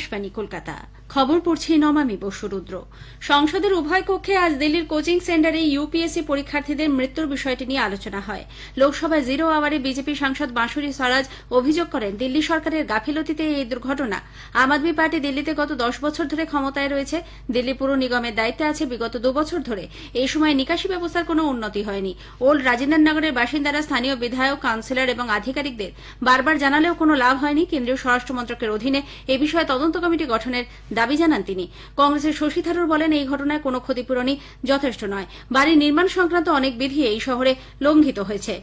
আকাশবাণী কলকাতা খবর পড়ছে নমামি বসুরুদ্র সংসদের উভয় কক্ষে আজ দিল্লির কোচিং সেন্টারে ইউপিএসসি পরীক্ষার্থীদের মৃত্যুর বিষয়টি নিয়ে আলোচনা হয় লোকসভায় জিরো আওয়ারে বিজেপি সাংসদ বাঁশুরী স্বরাজ অভিযোগ করেন দিল্লি সরকারের গাফিলতিতে এই দুর্ঘটনা আম আদমি পার্টি দিল্লিতে গত দশ বছর ধরে ক্ষমতায় রয়েছে দিল্লি পুর নিগমের দায়িত্বে আছে বিগত দুবছর ধরে এই সময় নিকাশি ব্যবস্থার কোন উন্নতি হয়নি ওল্ড রাজেন্দ্র নগরের বাসিন্দারা স্থানীয় বিধায়ক কাউন্সিলর এবং আধিকারিকদের বারবার জানালেও কোন লাভ হয়নি কেন্দ্রীয় স্বরাষ্ট্রমন্ত্রকের অধীনে এ বিষয়ে তদন্ত তদন্ত কমিটি গঠনের দাবি জানান তিনি কংগ্রেসের শশী থারুর বলেন এই ঘটনায় কোনো ক্ষতিপূরণই যথেষ্ট নয় বাড়ি নির্মাণ সংক্রান্ত অনেক বিধি এই শহরে লঙ্ঘিত হয়েছে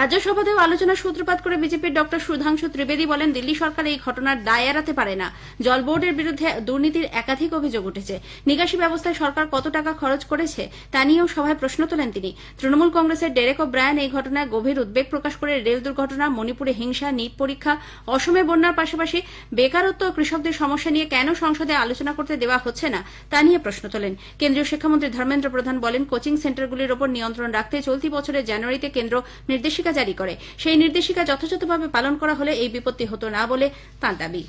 রাজ্যসভাতেও আলোচনা সূত্রপাত করে বিজেপির ডক্টর সুধাংশু ত্রিবেদী বলেন দিল্লি সরকার এই ঘটনার দায় এড়াতে পারে না জল বোর্ডের বিরুদ্ধে দুর্নীতির একাধিক অভিযোগ উঠেছে নিকাশি ব্যবস্থায় সরকার কত টাকা খরচ করেছে তা নিয়েও সভায় প্রশ্ন তোলেন তিনি তৃণমূল কংগ্রেসের ডেরেক ও ব্রায়ন এই ঘটনায় গভীর উদ্বেগ প্রকাশ করে রেল দুর্ঘটনা মণিপুরে হিংসা নিট পরীক্ষা অসমে বন্যার পাশাপাশি বেকারত্ব ও কৃষকদের সমস্যা নিয়ে কেন সংসদে আলোচনা করতে দেওয়া হচ্ছে না তা নিয়ে প্রশ্ন তোলেন কেন্দ্রীয় শিক্ষামন্ত্রী ধর্মেন্দ্র প্রধান বলেন কোচিং সেন্টারগুলির ওপর নিয়ন্ত্রণ রাখতে চলতি বছরের জানুয়ারিতে কেন্দ্র নির্দেশিকা নির্দেশিকা জারি করে সেই নির্দেশিকা যথাযথভাবে পালন করা হলে এই বিপত্তি হতো না বলে তাঁর দাবি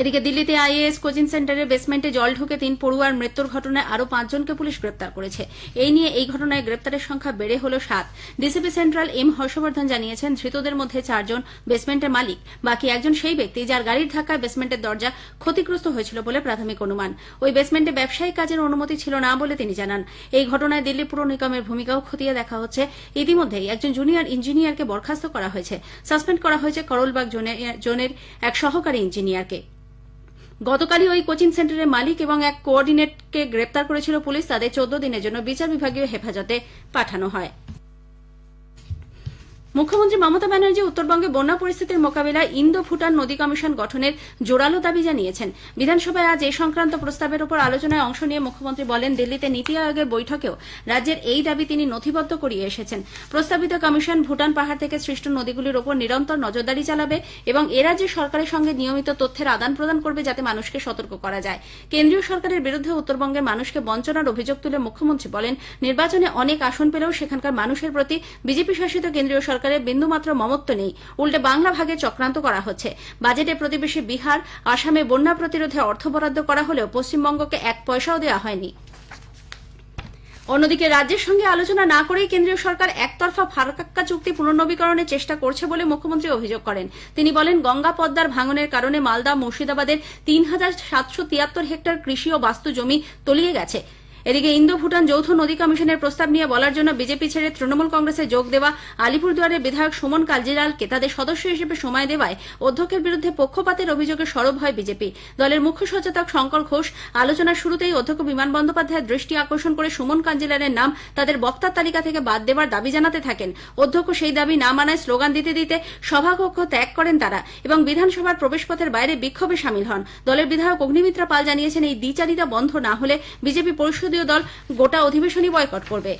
এদিকে দিল্লিতে আইএএস কোচিং সেন্টারের বেসমেন্টে জল ঢুকে তিন পড়ুয়ার মৃত্যুর ঘটনায় আরও পাঁচজনকে পুলিশ গ্রেপ্তার করেছে এই নিয়ে এই ঘটনায় গ্রেপ্তারের সংখ্যা বেড়ে হল সাত ডিসিপি সেন্ট্রাল এম হর্ষবর্ধন জানিয়েছেন ধৃতদের মধ্যে চারজন বেসমেন্টের মালিক বাকি একজন সেই ব্যক্তি যার গাড়ির ধাক্কায় বেসমেন্টের দরজা ক্ষতিগ্রস্ত হয়েছিল বলে প্রাথমিক অনুমান ওই বেসমেন্টে ব্যবসায়িক কাজের অনুমতি ছিল না বলে তিনি জানান এই ঘটনায় দিল্লি পুর নিগমের ভূমিকাও খতিয়ে দেখা হচ্ছে ইতিমধ্যেই একজন জুনিয়র ইঞ্জিনিয়ারকে বরখাস্ত করা হয়েছে সাসপেন্ড করা হয়েছে করলবাগ জোনের এক সহকারী ইঞ্জিনিয়ারকে গতকালই ওই কোচিং সেন্টারের মালিক এবং এক কোঅর্ডিনেটকে গ্রেপ্তার করেছিল পুলিশ তাদের চোদ্দ দিনের জন্য বিচার বিভাগীয় হেফাজতে পাঠানো হয় মুখ্যমন্ত্রী মমতা ব্যানার্জি উত্তরবঙ্গে বন্যা পরিস্থিতির মোকাবিলায় ইন্দো ভুটান নদী কমিশন গঠনের জোরালো দাবি জানিয়েছেন বিধানসভায় আজ এ সংক্রান্ত প্রস্তাবের ওপর আলোচনায় অংশ নিয়ে মুখ্যমন্ত্রী বলেন দিল্লিতে নীতি আয়োগের বৈঠকেও রাজ্যের এই দাবি তিনি নথিবদ্ধ করিয়ে এসেছেন প্রস্তাবিত কমিশন ভুটান পাহাড় থেকে সৃষ্ট নদীগুলির ওপর নিরন্তর নজরদারি চালাবে এবং এ রাজ্যের সরকারের সঙ্গে নিয়মিত তথ্যের আদান প্রদান করবে যাতে মানুষকে সতর্ক করা যায় কেন্দ্রীয় সরকারের বিরুদ্ধে উত্তরবঙ্গের মানুষকে বঞ্চনার অভিযোগ তুলে মুখ্যমন্ত্রী বলেন নির্বাচনে অনেক আসন পেলেও সেখানকার মানুষের প্রতি বিজেপি শাসিত কেন্দ্রীয় সরকার সরকারের বিন্দুমাত্র মমত্ব নেই উল্টে বাংলা ভাগে চক্রান্ত করা হচ্ছে বাজেটে প্রতিবেশী বিহার আসামে বন্যা প্রতিরোধে অর্থ বরাদ্দ করা হলেও পশ্চিমবঙ্গকে এক পয়সাও দেওয়া হয়নি অন্যদিকে রাজ্যের সঙ্গে আলোচনা না করেই কেন্দ্রীয় সরকার একতরফা ফারকাক্কা চুক্তি পুনর্নবীকরণের চেষ্টা করছে বলে মুখ্যমন্ত্রী অভিযোগ করেন তিনি বলেন গঙ্গা পদ্মার ভাঙনের কারণে মালদা মুর্শিদাবাদের তিন হাজার সাতশো তিয়াত্তর হেক্টর কৃষি ও বাস্তু জমি তলিয়ে গেছে এদিকে ইন্দো ভুটান যৌথ নদী কমিশনের প্রস্তাব নিয়ে বলার জন্য বিজেপি ছেড়ে তৃণমূল কংগ্রেসে যোগ দেওয়া আলিপুরদুয়ারের বিধায়ক সুমন কালজিরালকে তাদের সদস্য হিসেবে সময় দেওয়ায় অধ্যক্ষের বিরুদ্ধে পক্ষপাতের অভিযোগে সরব হয় বিজেপি দলের মুখ্য সচেতক শঙ্কর ঘোষ আলোচনার শুরুতেই অধ্যক্ষ বিমান বন্দ্যোপাধ্যায়ের দৃষ্টি আকর্ষণ করে সুমন কাঞ্জিলালের নাম তাদের বক্তার তালিকা থেকে বাদ দেওয়ার দাবি জানাতে থাকেন অধ্যক্ষ সেই দাবি না মানায় স্লোগান দিতে দিতে সভাকক্ষ ত্যাগ করেন তারা এবং বিধানসভার প্রবেশপথের বাইরে বিক্ষোভে সামিল হন দলের বিধায়ক অগ্নিমিত্রা পাল জানিয়েছেন এই দ্বিচারিতা বন্ধ না হলে বিজেপি পরিষদ সংসদীয় দল গোটা অধিবেশনই বয়কট করবে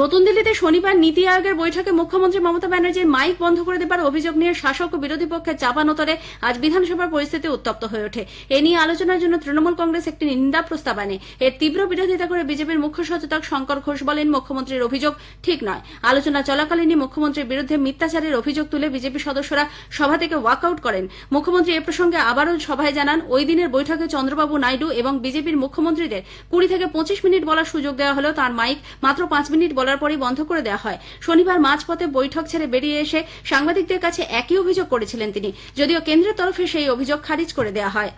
নতুন দিল্লিতে শনিবার নীতি আয়োগের বৈঠকে মুখ্যমন্ত্রী মমতা ব্যানার্জির মাইক বন্ধ করে দেবার অভিযোগ নিয়ে শাসক ও বিরোধী পক্ষের চাপানোতরে আজ বিধানসভার পরিস্থিতি উত্তপ্ত হয়ে ওঠে এ নিয়ে আলোচনার জন্য তৃণমূল কংগ্রেস একটি নিন্দা প্রস্তাব আনে এর তীব্র বিরোধিতা করে বিজেপির মুখ্য সচেতক শঙ্কর ঘোষ বলেন মুখ্যমন্ত্রীর অভিযোগ ঠিক নয় আলোচনা চলাকালীনই মুখ্যমন্ত্রীর বিরুদ্ধে মিথ্যাচারের অভিযোগ তুলে বিজেপি সদস্যরা সভা থেকে ওয়াকআউট করেন মুখ্যমন্ত্রী এ প্রসঙ্গে আবারও সভায় জানান ওই দিনের বৈঠকে চন্দ্রবাবু নাইডু এবং বিজেপির মুখ্যমন্ত্রীদের কুড়ি থেকে পঁচিশ মিনিট বলার সুযোগ দেওয়া হলেও তার মাইক মাত্র পাঁচ মিনিট বলার পরই বন্ধ করে দেওয়া হয় শনিবার মাঝপথে বৈঠক ছেড়ে বেরিয়ে এসে সাংবাদিকদের কাছে একই অভিযোগ করেছিলেন তিনি যদিও কেন্দ্রের তরফে সেই অভিযোগ খারিজ করে দেওয়া হয়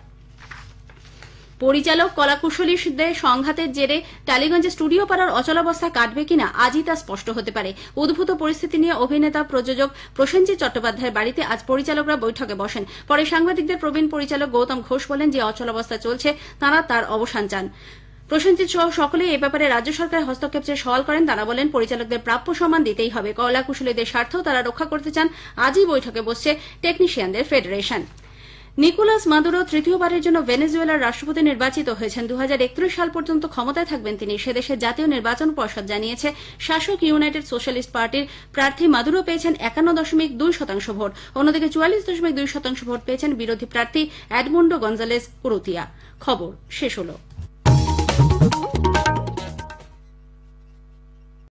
পরিচালক কলাকুশলীদের সংঘাতের জেরে টালিগঞ্জে স্টুডিও পাড়ার অচলাবস্থা কাটবে কিনা আজই তা স্পষ্ট হতে পারে উদ্ভূত পরিস্থিতি নিয়ে অভিনেতা প্রযোজক প্রসেনজিৎ চট্টোপাধ্যায়ের বাড়িতে আজ পরিচালকরা বৈঠকে বসেন পরে সাংবাদিকদের প্রবীণ পরিচালক গৌতম ঘোষ বলেন যে অচলাবস্থা চলছে তাঁরা তার অবসান চান প্রসেনজিৎ সহ সকলেই এ ব্যাপারে রাজ্য সরকার হস্তক্ষেপ চেয়ে সওয়াল করেন তারা বলেন পরিচালকদের প্রাপ্য সম্মান দিতেই হবে কয়লা কুশলীদের স্বার্থ তারা রক্ষা করতে চান আজই বৈঠকে বসছে টেকনিশিয়ানদের ফেডারেশন নিকোলাস মাদুরো তৃতীয়বারের জন্য ভেনেজুয়েলার রাষ্ট্রপতি নির্বাচিত হয়েছেন দু সাল পর্যন্ত ক্ষমতায় থাকবেন তিনি সেদেশের জাতীয় নির্বাচন পর্ষদ জানিয়েছে শাসক ইউনাইটেড সোশ্যালিস্ট পার্টির প্রার্থী মাদুরো পেয়েছেন একান্ন দশমিক দুই শতাংশ ভোট অন্যদিকে চুয়াল্লিশ দশমিক দুই শতাংশ ভোট পেয়েছেন বিরোধী প্রার্থী অ্যাডমুন্ডো গঞ্জালেস কুরুতিয়া খবর শেষ হলো